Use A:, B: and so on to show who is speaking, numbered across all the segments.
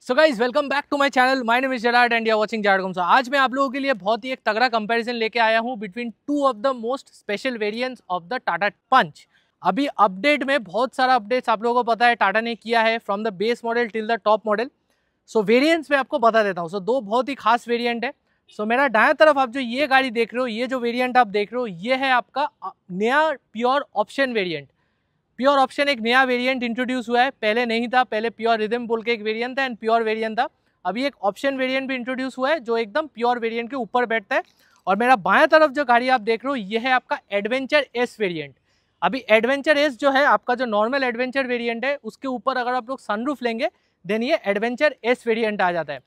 A: so guys welcome back to my channel my name is and you watching जेराड कॉम्सो आज मैं आप लोगों के लिए बहुत ही एक तगड़ा कंपैरिजन लेके आया हूँ between two of the most special variants of the Tata punch अभी अपडेट में बहुत सारा अपडेट्स आप लोगों को पता है टाटा ने किया है from the base model till the top model so variants मैं आपको बता देता हूँ सो so, दो बहुत ही खास वेरियंट है सो so, मेरा डाया तरफ आप जो ये गाड़ी देख रहे हो ये जो वेरियंट आप देख रहे हो ये है आपका नया pure option variant pure option एक नया वेरिएंट इंट्रोड्यूस हुआ है पहले नहीं था पहले प्योर रिदम बोल के एक वेरिएंट था एंड प्योर वेरिएंट था अभी एक ऑप्शन वेरिएंट भी इंट्रोड्यूस हुआ है जो एकदम प्योर वेरिएंट के ऊपर बैठता है और मेरा बाया तरफ जो गाड़ी आप देख रहे हो ये है आपका एडवेंचर एस वेरियंट अभी एडवेंचर एस जो है आपका जो नॉर्मल एडवेंचर वेरियंट है उसके ऊपर अगर आप लोग सनरूफ लेंगे देन ये एडवेंचर एस वेरियंट आ जाता है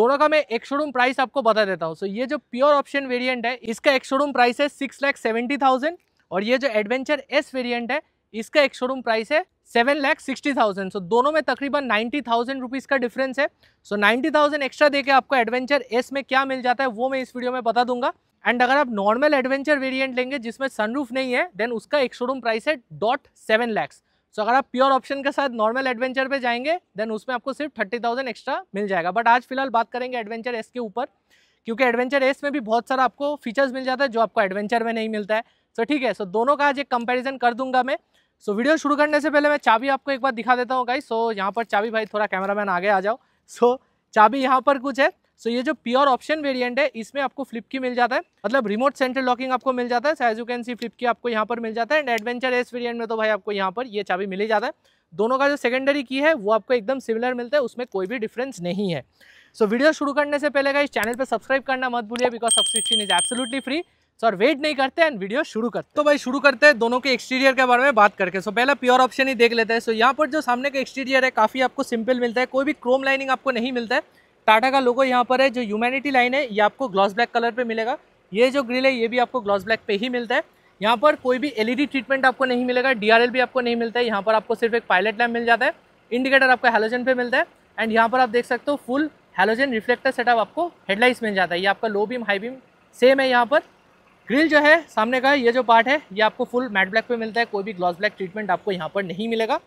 A: दोनों का मैं एक शोरूम प्राइस आपको बता देता हूँ सो ये जो प्योर ऑप्शन वेरिएंट है इसका एक शोरूम प्राइस है सिक्स लैख सेवेंटी थाउजेंड और ये जो एडवेंचर एस वेरिएंट है इसका एक शोरूम प्राइस है seven lakh sixty thousand so दोनों में तकरीबन नाइन्टी थाउजेंड रुपीज़ का डिफरेंस है सो नाइन्टी थाउजेंड एक्स्ट्रा देके आपको एडवेंचर एस में क्या मिल जाता है वो मैं इस वीडियो में बता दूंगा एंड अगर आप नॉर्मल एडवेंचर वेरिएंट लेंगे जिसमें सनरूफ नहीं है देन उसका एक शोरूम प्राइस है डॉट सेवन लैक्स सो अगर आप प्योर ऑप्शन के साथ नॉर्मल एडवेंचर पर जाएंगे देन उसमें आपको सिर्फ थर्टी थाउजेंड एक्स्ट्रा मिल जाएगा बट आज फिलहाल बात करेंगे एडवेंचर एस के ऊपर क्योंकि एडवेंचर एस में भी बहुत सारा आपको फीचर्स मिल जाता है जो आपको एडवेंचर में नहीं मिलता है सो ठीक है सो दोनों का आज एक कंपेरिजन कर दूंगा मैं सो so, वीडियो शुरू करने से पहले मैं चाबी आपको एक बार दिखा देता हूँ गाई सो so, यहाँ पर चाबी भाई थोड़ा कैमरामैन आगे आ जाओ सो so, चाबी यहाँ पर कुछ है सो so, ये जो प्योर ऑप्शन वेरिएंट है इसमें आपको फ्लिप की मिल जाता है मतलब रिमोट सेंटर लॉकिंग आपको मिल जाता है as you can see flip की आपको यहाँ पर मिल जाता है एंड एडवेंचर एस वेरियंट में तो भाई आपको यहाँ पर ये चाबी मिल ही जाता है दोनों का जो सेकेंडरी की है वो आपको एकदम सिमिलर मिलता है उसमें कोई भी डिफरेंस नहीं है सो so, वीडियो शुरू करने से पहले का इस चैनल पर सब्सक्राइब करना मत भूलिए because subscription is absolutely free sir wait नहीं करते एंड वीडियो शुरू करते तो भाई शुरू करते हैं दोनों के एक्सटीरियर के बारे में बात करके सो पहला प्योर ऑप्शन ही देख लेते हैं सो यहाँ पर जो सामने का एक्सटीरियर है काफ़ी आपको सिंपल मिलता है कोई भी क्रोम लाइनिंग आपको नहीं मिलता है टाटा का लोगो यहाँ पर है जो ह्यूमैनिटी लाइन है ये आपको ग्लॉस ब्लैक कलर पर मिलेगा ये जो ग्रिल है ये भी आपको ग्लॉस ब्लैक पे ही मिलता है यहाँ पर कोई भी एलईडी ट्रीटमेंट आपको नहीं मिलेगा डीआरएल भी आपको नहीं मिलता है यहाँ पर आपको सिर्फ एक पायलट लैम्प मिल जाता है इंडिकेटर आपको हेलोजन पे मिलता है एंड यहाँ पर आप देख सकते हो फुल हेलोजन रिफ्लेक्टर सेटअप आपको हेडलाइट्स मिल जाता है ये आपका low beam high beam same है यहाँ पर ग्रिल जो है सामने का ये जो पार्ट है ये आपको फुल मैट ब्लैक पे मिलता है कोई भी ग्लॉस ब्लैक ट्रीटमेंट आपको यहाँ पर नहीं मिलेगा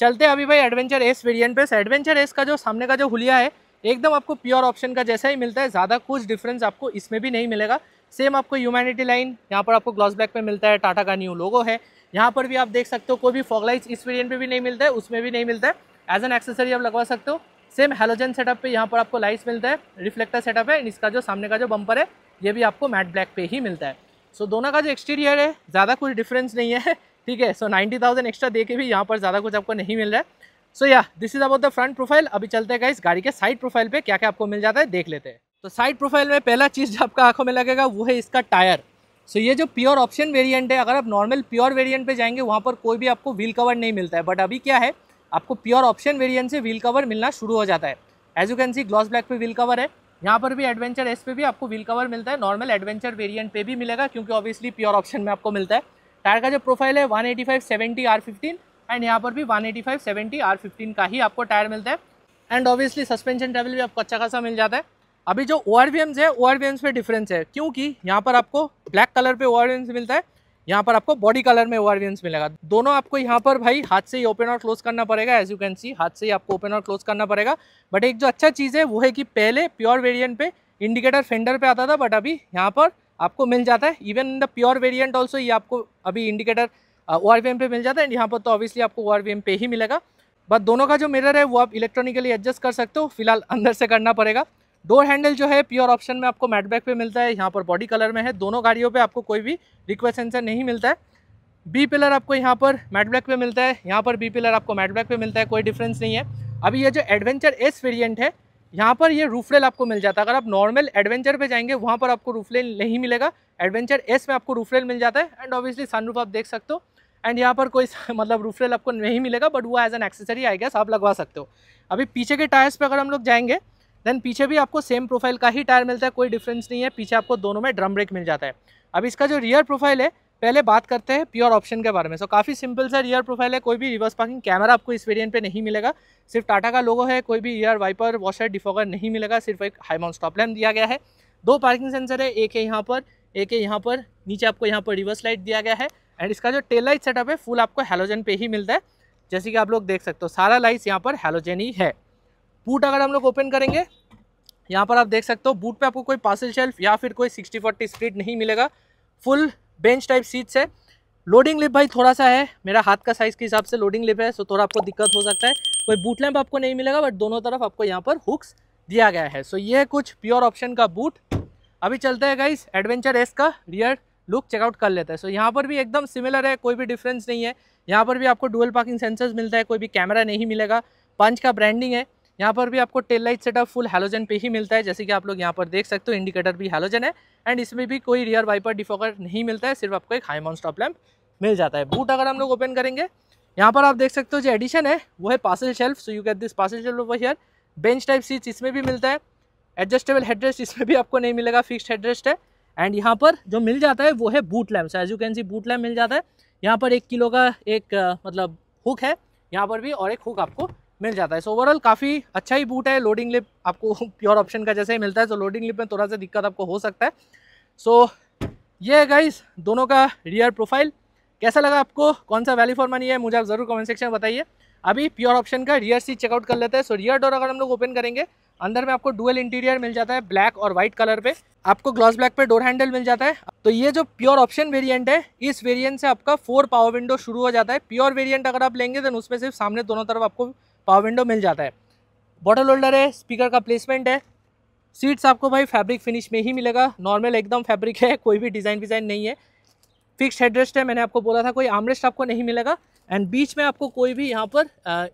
A: चलते अभी भाई एडवेंचर एस वेरियंट पे एडवेंचर एस का जो सामने का जो हुलिया है एकदम आपको प्योर ऑप्शन का जैसा ही मिलता है ज़्यादा कुछ डिफरेंस आपको इसमें भी नहीं मिलेगा सेम आपको ह्यूमैनिटी लाइन यहाँ पर आपको ग्लॉस ब्लैक पे मिलता है टाटा का न्यू लोगो है यहाँ पर भी आप देख सकते हो कोई भी फॉगलाइट इस वेरियंट पर भी नहीं मिलता है उसमें भी नहीं मिलता है एज एन एक्सेसरी आप लगवा सकते हो सेम हेलोजन सेटअप पे यहाँ पर आपको लाइट्स मिलता है रिफ्लेक्टर सेटअप है इसका जो सामने का जो बम्पर है ये भी आपको मैट ब्लैक पे ही मिलता है सो so, दोनों का जो एक्सटीरियर है ज़्यादा कुछ डिफरेंस नहीं है ठीक है सो नाइन्टी थाउजेंड एक्स्ट्रा दे के भी यहाँ पर ज़्यादा कुछ आपको नहीं मिल रहा है so yeah this is about the front profile अभी चलते हैं इस गाड़ी के साइड प्रोफाइल पे क्या क्या आपको मिल जाता है देख लेते हैं तो साइड प्रोफाइल में पहला चीज़ जो आपका आंखों में लगेगा वो है इसका टायर सो so, ये जो प्योर ऑप्शन वेरिएंट है अगर आप नॉर्मल प्योर वेरिएंट पे जाएंगे वहाँ पर कोई भी आपको व्हील कवर नहीं मिलता है बट अभी क्या है आपको प्योर ऑप्शन वेरिएंट से व्हील कवर मिलना शुरू हो जाता है as you can see gloss black पे व्हील कवर है यहाँ पर भी एडवेंचर एस पे भी आपको व्हील कवर मिलता है नॉर्मल एडवेंचर वेरिएंट पे भी मिलेगा क्योंकि ऑब्वियसली प्योर ऑप्शन में आपको मिलता है टायर का जो प्रोफाइल है 185 आर फिफ्टीन एंड यहाँ पर भी 185 आर फिफ्टीन का ही आपको टायर मिलता है एंड ऑब्वियसली सस्पेंशन ट्रेवल भी आपको अच्छा खासा मिल जाता है अभी जो ओ है ओ पे डिफरेंस है क्योंकि यहाँ पर आपको ब्लैक कलर पे ओ मिलता है यहाँ पर आपको बॉडी कलर में ओ मिलेगा दोनों आपको यहाँ पर भाई हाथ से ही ओपन और क्लोज करना पड़ेगा एज यू कैन सी हाथ से ही आपको ओपन और क्लोज करना पड़ेगा बट एक जो अच्छा चीज़ है वो है कि पहले प्योर वेरियंट पे इंडिकेटर फेंडर पे आता था बट अभी यहाँ पर आपको मिल जाता है even in the pure variant also ये आपको अभी इंडिकेटर ओ आर पे मिल जाता है एंड यहाँ पर तो ऑब्वियसली आपको ओ आर पे ही मिलेगा बट दोनों का जो मिरर है वो आप इलेक्ट्रॉनिकली एडजस्ट कर सकते हो फिलहाल अंदर से करना पड़ेगा डोर हैंडल जो है प्योर ऑप्शन में आपको मैट बैक पे मिलता है यहाँ पर बॉडी कलर में है दोनों गाड़ियों पे आपको कोई भी रिक्वेस्ट सेंसर नहीं मिलता है बी पिलर आपको यहाँ पर मैट ब्लैक पे मिलता है यहाँ पर बी पिलर आपको मैट ब्लैक पे मिलता है कोई डिफरेंस नहीं है अभी ये जो एडवेंचर एस वेरियंट है यहाँ पर ये रूफलेल आपको मिल जाता है अगर आप नॉर्मल एडवेंचर पे जाएंगे वहाँ पर आपको रूफलेल नहीं मिलेगा एडवेंचर एस में आपको रूफलेल मिल जाता है एंड ऑब्वियसली सन आप देख सकते हो एंड यहाँ पर कोई मतलब रूफलेल आपको नहीं मिलेगा बट वो एज एन एक्सेसरी आई आप लगवा सकते हो अभी पीछे के टायर्स पर अगर हम लोग जाएंगे देन पीछे भी आपको सेम प्रोफाइल का ही टायर मिलता है कोई डिफरेंस नहीं है पीछे आपको दोनों में ड्रम ब्रेक मिल जाता है अब इसका जो रियर प्रोफाइल है पहले बात करते हैं प्योर ऑप्शन के बारे में सो so, काफ़ी सिंपल सा रियर प्रोफाइल है कोई भी रिवर्स पार्किंग कैमरा आपको इस वेरिएंट पे नहीं मिलेगा सिर्फ टाटा का लोगो है कोई भी ईयर वाइपर वॉशर डिफॉगर नहीं मिलेगा सिर्फ एक हाई माउंट स्टॉप लैम दिया गया है दो पार्किंग सेंसर है एक है यहाँ पर एक है यहाँ पर नीचे आपको यहाँ पर रिवर्स लाइट दिया गया है एंड इसका जो टेल लाइट सेटअप है फुल आपको हेलोजन पे ही मिलता है जैसे कि आप लोग देख सकते हो सारा लाइट्स यहाँ पर हेलोजन ही है बूट अगर हम लोग ओपन करेंगे यहाँ पर आप देख सकते हो बूट पे आपको कोई पार्सल शेल्फ या फिर कोई सिक्सटी फोर्टी स्प्लिट नहीं मिलेगा फुल बेंच टाइप सीट्स है लोडिंग लिप भाई थोड़ा सा है मेरा हाथ का साइज़ के हिसाब से लोडिंग लिप है सो थोड़ा आपको दिक्कत हो सकता है कोई बूट लैंप आपको नहीं मिलेगा बट दोनों तरफ आपको यहाँ पर हुक्स दिया गया है सो ये है कुछ प्योर ऑप्शन का बूट अभी चलते हैं गाइस एडवेंचर एस का रियर लुक चेकआउट कर लेता है सो so, यहाँ पर भी एकदम सिमिलर है कोई भी डिफरेंस नहीं है यहाँ पर भी आपको डुअल पार्किंग सेंसर्स मिलता है कोई भी कैमरा नहीं मिलेगा पंच का ब्रांडिंग है यहाँ पर भी आपको tail light setup full halogen पे ही मिलता है जैसे कि आप लोग यहाँ पर देख सकते हो इंडिकेटर भी हेलोजन है एंड इसमें भी कोई रियर वाइपर डिफॉकर नहीं मिलता है सिर्फ आपको एक हाई माउंट स्टॉप लैम्प मिल जाता है बूट अगर हम लोग ओपन करेंगे यहाँ पर आप देख सकते हो जो एडिशन है वो है parcel shelf so you get this parcel shelf over here bench type seats इसमें भी मिलता है एडजस्टेबल हेडरेस्ट इसमें भी आपको नहीं मिलेगा फिक्स हेडरेस्ट है एंड यहाँ पर जो मिल जाता है वो है boot lamp so as you can see boot lamp मिल जाता है यहाँ पर एक किलो का एक मतलब हुक है यहाँ पर भी और एक हुक आपको मिल जाता है सो ओवरऑल काफ़ी अच्छा ही बूट है लोडिंग लिप आपको प्योर ऑप्शन का जैसे ही मिलता है सो लोडिंग लिप में थोड़ा सा दिक्कत आपको हो सकता है सो ये है गाइस दोनों का रियर प्रोफाइल कैसा लगा आपको कौन सा वैल्यू फॉर मनी है मुझे आप ज़रूर कमेंट सेक्शन में बताइए अभी प्योर ऑप्शन का रियर सीट चेकआउट कर लेते हैं सो रियर डोर अगर हम लोग ओपन करेंगे अंदर में आपको डुअल इंटीरियर मिल जाता है ब्लैक और व्हाइट कलर पे आपको ग्लॉस ब्लैक पे डोर हैंडल मिल जाता है तो ये जो प्योर ऑप्शन वेरिएंट है इस वेरिएंट से आपका फोर पावर विंडो शुरू हो जाता है प्योर वेरिएंट अगर आप लेंगे तो उसमें सिर्फ सामने दोनों तरफ आपको पावर विंडो मिल जाता है बॉटल होल्डर है स्पीकर का प्लेसमेंट है सीट्स आपको भाई फैब्रिक फिनिश में ही मिलेगा नॉर्मल एकदम फैब्रिक है कोई भी डिज़ाइन विज़ाइन नहीं है फिक्स हेडरेस्ट है मैंने आपको बोला था कोई आमरेस्ट आपको नहीं मिलेगा एंड बीच में आपको कोई भी यहाँ पर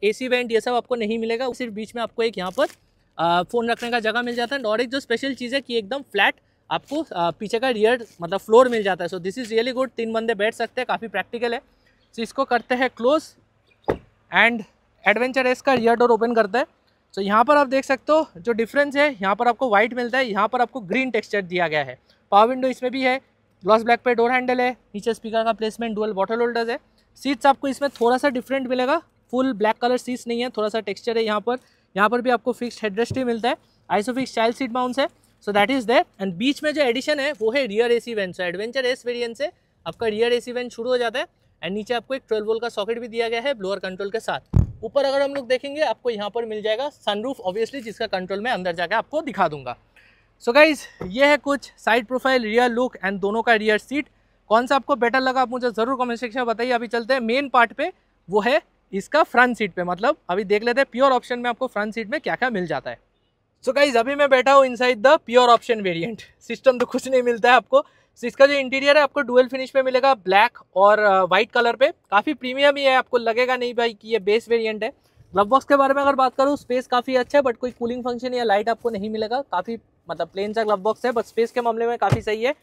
A: ए सी वेंट ये सब आपको नहीं मिलेगा सिर्फ बीच में आपको एक यहाँ पर फ़ोन रखने का जगह मिल जाता है और एक जो स्पेशल चीज़ है कि एकदम फ्लैट आपको पीछे का रियर मतलब फ्लोर मिल जाता है so this is really good तीन बंदे बैठ सकते हैं काफ़ी प्रैक्टिकल है सो so, इसको करते हैं क्लोज एंड एडवेंचर एस का रियर डोर ओपन करता है तो यहाँ पर आप देख सकते हो जो डिफरेंस है यहाँ पर आपको वाइट मिलता है यहाँ पर आपको ग्रीन टेक्सचर दिया गया है पावर विंडो इसमें भी है ग्लॉस ब्लैक पे डोर हैंडल है नीचे स्पीकर का प्लेसमेंट डुअल बॉटल होल्डर्स है सीट्स आपको इसमें थोड़ा सा डिफरेंट मिलेगा फुल ब्लैक कलर सीट्स नहीं है थोड़ा सा टेक्सचर है यहाँ पर यहाँ पर भी आपको फिक्स हेडरेस्ट ही मिलता है आइसोफिक्स चाइल्ड सीट माउंस है so that is there and बीच में जो एडिशन है वो है rear AC vent so adventure S variant से आपका रियर एसी वेंट शुरू हो जाता है एंड नीचे आपको एक ट्वेल्व वोल का सॉकेट भी दिया गया है ब्लोअर कंट्रोल के साथ ऊपर अगर हम लोग देखेंगे आपको यहाँ पर मिल जाएगा सनरूफ ऑब्वियसली जिसका कंट्रोल मैं अंदर जाकर आपको दिखा दूंगा सो so गाइज ये है कुछ side profile rear look and दोनों का रियर सीट कौन सा आपको बेटर लगा आप मुझे ज़रूर कमेंट सेक्शन में बताइए अभी चलते हैं मेन पार्ट पे वो है इसका फ्रंट सीट पे मतलब अभी देख लेते हैं प्योर ऑप्शन में आपको फ्रंट सीट में क्या क्या मिल जाता है सो so गाइज अभी मैं बैठा हूँ inside the pure option variant system तो कुछ नहीं मिलता है आपको सो इसका जो इंटीरियर है आपको डुअल फिनिश पे मिलेगा ब्लैक और वाइट कलर पे काफ़ी प्रीमियम ही है आपको लगेगा नहीं भाई कि ये बेस वेरिएंट है ग्लव बॉक्स के बारे में अगर बात करूँ स्पेस काफ़ी अच्छा है बट कोई कूलिंग फंक्शन या लाइट आपको नहीं मिलेगा काफ़ी मतलब प्लेन सा ग्लव बॉक्स है बट स्पेस के मामले में काफ़ी सही है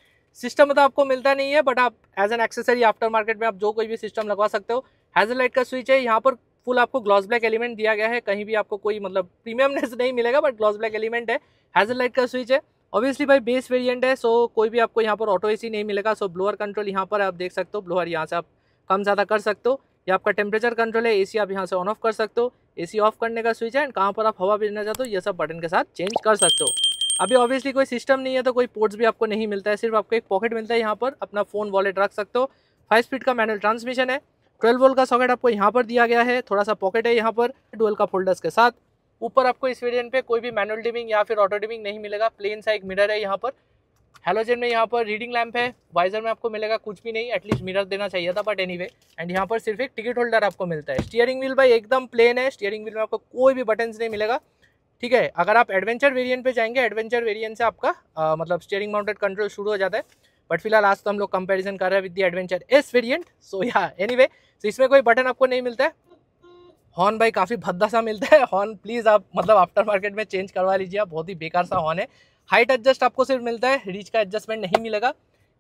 A: सिस्टम मतलब तो आपको मिलता नहीं है बट आप as an accessory after market में आप जो कोई भी सिस्टम लगवा सकते हो हैजल लाइट का स्विच है यहाँ पर फुल आपको ग्लॉस ब्लैक एलिमेंट दिया गया है कहीं भी आपको कोई मतलब प्रीमियमनेस नहीं मिलेगा बट ग्लॉस ब्लैक एलिमेंट है हैज लाइट का स्विच है ऑब्वियसली भाई बेस वेरिएंट है सो कोई भी आपको यहाँ पर ऑटो एसी नहीं मिलेगा सो ब्लोअर कंट्रोल यहाँ पर आप देख सकते हो ब्लोअर यहाँ से आप कम ज़्यादा कर सकते हो या आपका टेम्परेचर कंट्रोल है एसी आप यहाँ से ऑन ऑफ कर सकते हो एसी ऑफ करने का स्विच है एंड कहाँ पर आप हवा भेजना चाहते हो ये सब बटन के साथ चेंज कर सकते हो अभी ऑब्वियसली कोई सिस्टम नहीं है तो कोई पोर्ट्स भी आपको नहीं मिलता है सिर्फ आपको एक पॉकेट मिलता है यहाँ पर अपना फ़ोन वॉलेट रख सकते हो फाइव स्पीड का मैनुअल ट्रांसमिशन है ट्वेल्व वोल्ट का सॉकेट आपको यहाँ पर दिया गया है थोड़ा सा पॉकेट है यहाँ पर ट्वेल्व का फोल्डर्स के साथ ऊपर आपको इस वेरियंट पे कोई भी मैनुअल डिमिंग या फिर ऑटो डिमिंग नहीं मिलेगा प्लेन सा एक मिरर है यहाँ पर हेलोजन में यहाँ पर रीडिंग लैम्प है वाइजर में आपको मिलेगा कुछ भी नहीं एटलीस्ट मिरर देना चाहिए था बट एनीवे एंड यहाँ पर सिर्फ एक टिकट होल्डर आपको मिलता है स्टीयरिंग व्हील भाई एकदम प्लेन है स्टीयरिंग व्हील में आपको कोई भी बटन नहीं मिलेगा ठीक है अगर आप एडवेंचर वेरियंट पर जाएंगे एडवेंचर वेरियंट से आपका आ, मतलब स्टीयरिंग माउंटेड कंट्रोल शुरू हो जाता है बट फिलहाल आज तो हम लोग कंपेरिजन कर रहे हैं with the adventure S variant so yeah any सो इसमें कोई बटन आपको नहीं मिलता है हॉर्न भाई काफ़ी भद्दा सा मिलता है हॉर्न प्लीज़ आप मतलब आफ्टर मार्केट में चेंज करवा लीजिए आप बहुत ही बेकार सा हॉर्न है हाइट एडजस्ट आपको सिर्फ मिलता है रीच का एडजस्टमेंट नहीं मिलेगा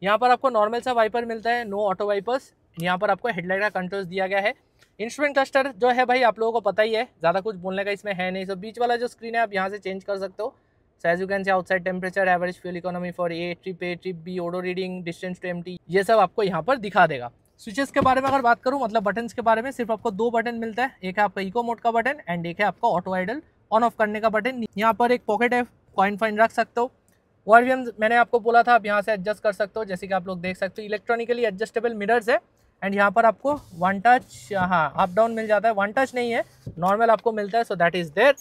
A: यहाँ पर आपको नॉर्मल सा वाइपर मिलता है नो ऑटो वाइपर्स यहाँ पर आपको हेडलाइट का कंट्रोल्स दिया गया है इंस्ट्रूमेंट क्लस्टर जो है भाई आप लोगों को पता ही है ज़्यादा कुछ बोलने का इसमें है नहीं सो बीच वाला जो स्क्रीन है आप यहाँ से चेंज कर सकते हो size you can see outside temperature average fuel economy for a trip A trip B odo reading distance to एम ये सब आपको यहाँ पर दिखा देगा स्विचेस के बारे में अगर बात करूं मतलब बटन के बारे में सिर्फ आपको दो बटन मिलता है एक है आपका इको मोड का बटन एंड एक है आपका ऑटो आइडल ऑन ऑफ करने का बटन यहाँ पर एक पॉकेट है कॉइन फाइन रख सकते हो और भी मैंने आपको बोला था आप यहाँ से एडजस्ट कर सकते हो जैसे कि आप लोग देख सकते हो इलेक्ट्रॉनिकली एडजस्टेबल मिरर्स है एंड यहाँ पर आपको वन टच हाँ अप डाउन मिल जाता है वन टच नहीं है नॉर्मल आपको मिलता है so that is there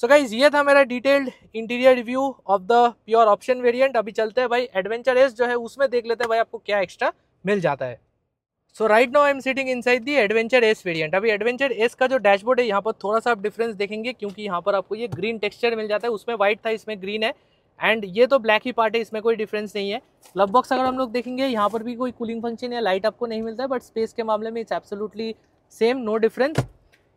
A: so guys ये था मेरा detailed interior review of the pure option variant अभी चलते हैं भाई एडवेंचर एस जो है उसमें देख लेते हैं भाई आपको क्या एक्स्ट्रा मिल जाता है so right now I am sitting inside the adventure S variant अभी एडवेंचर एस का जो डैशबोर्ड है यहाँ पर थोड़ा सा आप डिफरेंस देखेंगे क्योंकि यहाँ पर आपको ये ग्रीन टेक्सचर मिल जाता है उसमें व्हाइट था इसमें ग्रीन है एंड ये तो ब्लैक ही पार्ट है इसमें कोई डिफरेंस नहीं है लव बॉक्स अगर हम लोग देखेंगे यहाँ पर भी कोई कूलिंग फंक्शन या लाइट आपको नहीं मिलता है बट स्पेस के मामले में it's absolutely same no difference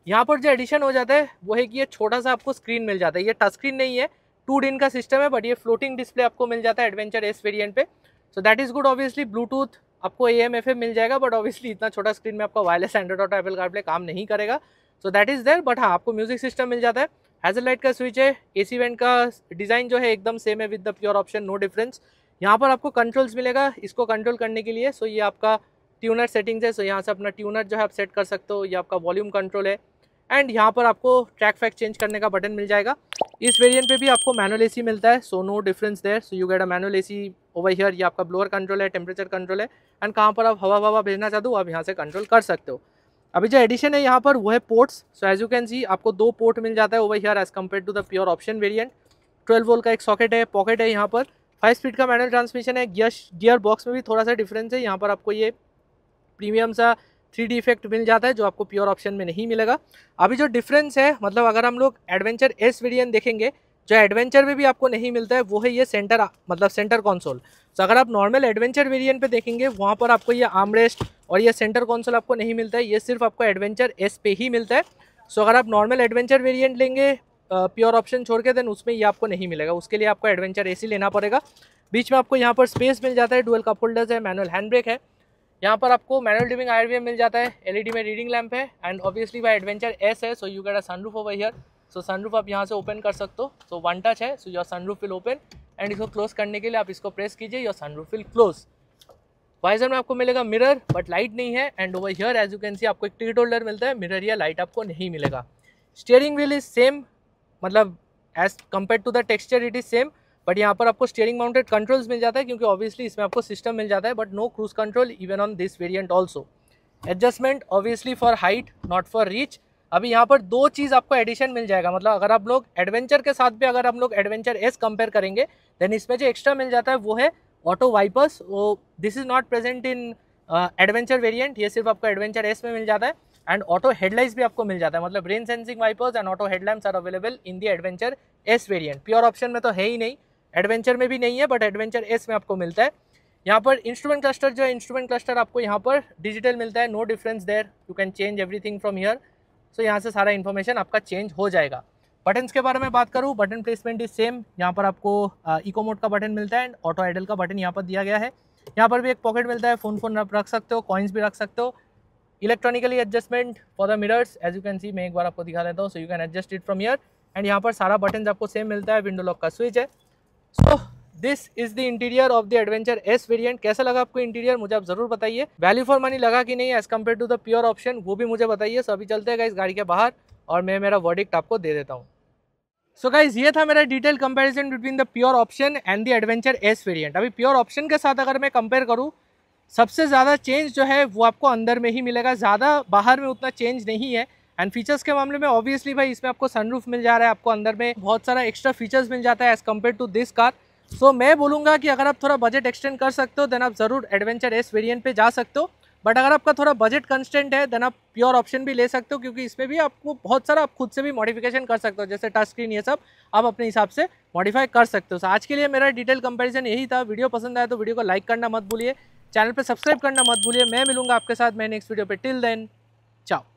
A: यहाँ पर जो एडिशन हो जाता है वो है कि ये छोटा सा आपको स्क्रीन मिल जाता है ये टच स्क्रीन नहीं है टू डिन का सिस्टम है बट ये फ्लोटिंग डिस्प्ले आपको मिल जाता है एडवेंचर एस वेरियंट पे so that is good obviously Bluetooth आपको ए एम एफ मिल जाएगा बट ऑब्वियसली इतना छोटा स्क्रीन में आपका वायरलेस एंड्रॉइड और एपल कारप्ले काम नहीं करेगा so that is there but हाँ आपको म्यूजिक सिस्टम मिल जाता है लाइट का स्विच है ए सी वेंट का डिज़ाइन जो है एकदम सेम है with the pure option no difference यहाँ पर आपको कंट्रोल्स मिलेगा इसको कंट्रोल करने के लिए सो so ये आपका ट्यूनर सेटिंग्स है सो so यहाँ से अपना ट्यूनर जो है आप सेट कर सकते हो ये आपका वॉल्यूम कंट्रोल है एंड यहाँ पर आपको ट्रैक फैक चेंज करने का बटन मिल जाएगा इस वेरिएंट पे भी आपको मैनुअल एसी मिलता है so no difference there so you get a manual AC over here ये आपका ब्लोअर कंट्रोल है टेम्परेचर कंट्रोल है एंड कहाँ पर आप हवा हवा भेजना चाहते हो आप यहाँ से कंट्रोल कर सकते हो अभी जो एडिशन है यहाँ पर वो है ports so as you can see आपको दो पोर्ट मिल जाता है over here as compare to the pure option variant twelve volt का एक सॉकेट है पॉकेट है यहाँ पर फाइव स्पीड का मैनुअल ट्रांसमिशन है गियर गियर बॉक्स में भी थोड़ा सा डिफरेंस है यहाँ पर आपको ये प्रीमियम सा थ्री इफेक्ट मिल जाता है जो आपको प्योर ऑप्शन में नहीं मिलेगा अभी जो डिफरेंस है मतलब अगर हम लोग एडवेंचर एस वेरियंट देखेंगे जो एडवेंचर में भी आपको नहीं मिलता है वो है ये सेंटर मतलब सेंटर कॉन्सोल तो अगर आप नॉर्मल एडवेंचर वेरियंट पर देखेंगे वहाँ पर आपको ये आमरेस्ट और ये सेंटर कॉन्सोल आपको नहीं मिलता है ये सिर्फ आपको एडवेंचर एस पे ही मिलता है सो अगर आप नॉर्मल एडवेंचर वेरियंट लेंगे प्योर ऑप्शन छोड़ के देन उसमें ये आपको नहीं मिलेगा उसके लिए आपको एडवेंचर ए लेना पड़ेगा बीच में आपको यहाँ पर स्पेस मिल जाता है डुअल कप होल्डर्स है मैनुअल हैंड ब्रेक है यहाँ पर आपको मैनुअल डिमिंग आयर मिल जाता है एलईडी e में रीडिंग लैम्प है एंड ऑब्वियसली बाई एडवेंचर एस है so you get a sunroof over here so sunroof आप यहाँ से ओपन कर सकते हो सो वन टच है so your sunroof will open and इसको क्लोज करने के लिए आप इसको प्रेस कीजिए your sunroof will close visor में आपको मिलेगा मिरर बट लाइट नहीं है and over here as you can see आपको एक टिकट होल्डर मिलता है मिरर या लाइट आपको नहीं मिलेगा स्टेयरिंग व्हील इज सेम मतलब as compare to the texture it is same but यहाँ पर आपको स्टेयरिंग माउंटेड कंट्रोल्स मिल जाता है क्योंकि ऑब्वियसली इसमें आपको सिस्टम मिल जाता है but no cruise control even on this variant also adjustment obviously for height not for reach अभी यहाँ पर दो चीज़ आपको एडिशन मिल जाएगा मतलब अगर आप लोग एडवेंचर के साथ भी अगर हम लोग एडवेंचर एस कंपेयर करेंगे देन इसमें जो एक्स्ट्रा मिल जाता है वो है ऑटो वाइपर्स वो this is not present in adventure variant ये सिर्फ आपको एडवेंचर एस में मिल जाता है एंड ऑटो हेडलाइट्स भी आपको मिल जाता है मतलब rain sensing wipers and auto headlights are available in the adventure S variant pure option में तो है ही नहीं एडवेंचर में भी नहीं है बट एडवेंचर एस में आपको मिलता है यहाँ पर इंस्ट्रूमेंट क्लस्टर जो है इंस्ट्रूमेंट क्लस्टर आपको यहाँ पर डिजिटल मिलता है no difference there you can change everything from here so यहाँ से सारा इन्फॉर्मेशन आपका चेंज हो जाएगा बटन्स के बारे में बात करूँ बटन प्लेसमेंट इज सेम यहाँ पर आपको इको मोड का बटन मिलता है एंड ऑटो आइडल का बटन यहाँ पर दिया गया है यहाँ पर भी एक पॉकेट मिलता है फ़ोन फोन आप रख सकते हो कॉइन्स भी रख सकते हो electronically adjustment for the mirrors as you can see मैं एक बार आपको दिखा देता हूँ so you can adjust it from here and यहाँ पर सारा बटन आपको सेम मिलता है विंडो लॉक का स्विच है so this is the interior of the adventure S variant कैसा लगा आपको इंटीरियर मुझे आप जरूर बताइए वैल्यू फॉर मनी लगा कि नहीं as compare to the pure option वो भी मुझे बताइए सो अभी चलते हैं इस गाड़ी के बाहर और मैं मेरा वर्डिक्ट आपको दे देता हूँ सो गाइज ये था मेरा detail comparison between the pure option and the adventure S variant अभी प्योर ऑप्शन के साथ अगर मैं कंपेयर करूँ सबसे ज़्यादा चेंज जो है वो आपको अंदर में ही मिलेगा ज़्यादा बाहर में उतना चेंज नहीं है एंड फीचर्स के मामले में ऑब्वियसली भाई इसमें आपको सनरूफ मिल जा रहा है आपको अंदर में बहुत सारा एक्स्ट्रा फीचर्स मिल जाता है as compare to this car so मैं बोलूँगा कि अगर आप थोड़ा बजट एक्सटेंड कर सकते हो देन आप ज़रूर एडवेंचर एस वेरियंट पर जा सकते हो बट अगर आपका थोड़ा बजट कंस्टेंट है देन आप प्योर ऑप्शन भी ले सकते हो क्योंकि इसमें भी आपको बहुत सारा आप खुद से भी मॉडिफिकेशन कर सकते हो जैसे टच स्क्रीन ये सब आप अपने हिसाब से मॉडिफाई कर सकते हो सो आज के लिए मेरा डिटेल कंपेरिजन यही था वीडियो पसंद आया तो वीडियो को लाइक करना मत भूलिए चैनल पर सब्सक्राइब करना मत भूलिए मैं मिलूंगा आपके साथ मैं नेक्स्ट वीडियो पर टिल देन चाओ